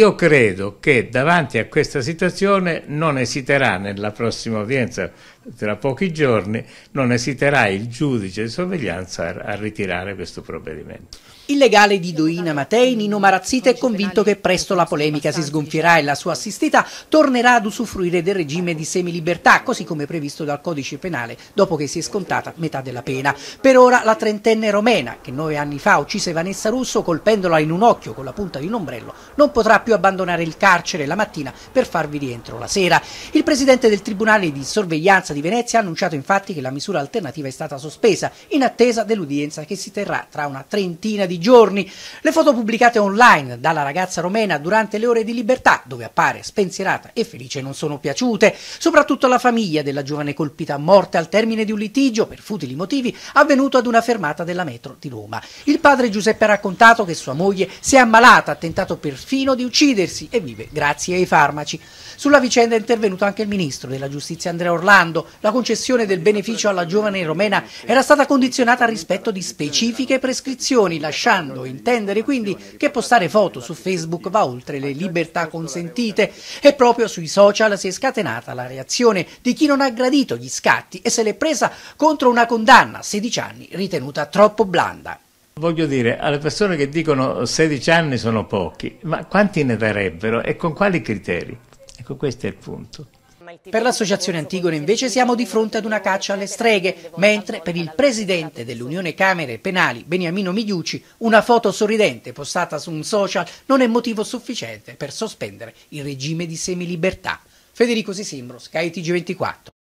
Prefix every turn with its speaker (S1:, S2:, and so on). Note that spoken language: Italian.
S1: Io credo che davanti a questa situazione non esiterà nella prossima udienza tra pochi giorni non esiterà il giudice di sorveglianza a, ritirare questo provvedimento.
S2: Il legale di Doina Matei, Nino Marazzita, è convinto che presto la polemica si sgonfierà e la sua assistita tornerà ad usufruire del regime di semilibertà, così come previsto dal codice penale, dopo che si è scontata metà della pena. Per ora la trentenne romena, che nove anni fa uccise Vanessa Russo colpendola in un occhio con la punta di un ombrello, non potrà più abbandonare il carcere la mattina per farvi rientro la sera. Il presidente del Tribunale di Sorveglianza Ordinanza di Venezia ha annunciato infatti che la misura alternativa è stata sospesa in attesa dell'udienza che si terrà tra una trentina di giorni. Le foto pubblicate online dalla ragazza romena durante le ore di libertà, dove appare spensierata e felice, non sono piaciute. Soprattutto alla famiglia della giovane colpita a morte al termine di un litigio per futili motivi avvenuto ad una fermata della metro di Roma. Il padre Giuseppe ha raccontato che sua moglie si è ammalata, ha tentato perfino di uccidersi e vive grazie ai farmaci. Sulla vicenda è intervenuto anche il ministro della giustizia Andrea Orlando, la concessione del beneficio alla giovane romena era stata condizionata al rispetto di specifiche prescrizioni, lasciando intendere quindi che postare foto su Facebook va oltre le libertà consentite e proprio sui social si è scatenata la reazione di chi non ha gradito gli scatti e se l'è presa contro una condanna a 16 anni ritenuta troppo blanda.
S1: Voglio dire, alle persone che dicono 16 anni sono pochi, ma quanti ne darebbero e con quali criteri? Ecco, questo è il punto.
S2: Per l'associazione Antigone invece siamo di fronte ad una caccia alle streghe, mentre per il presidente dell'Unione Camere Penali, Beniamino Migliucci, una foto sorridente postata su un social non è motivo sufficiente per sospendere il regime di semilibertà. Federico Sisimbro, Sky TG24.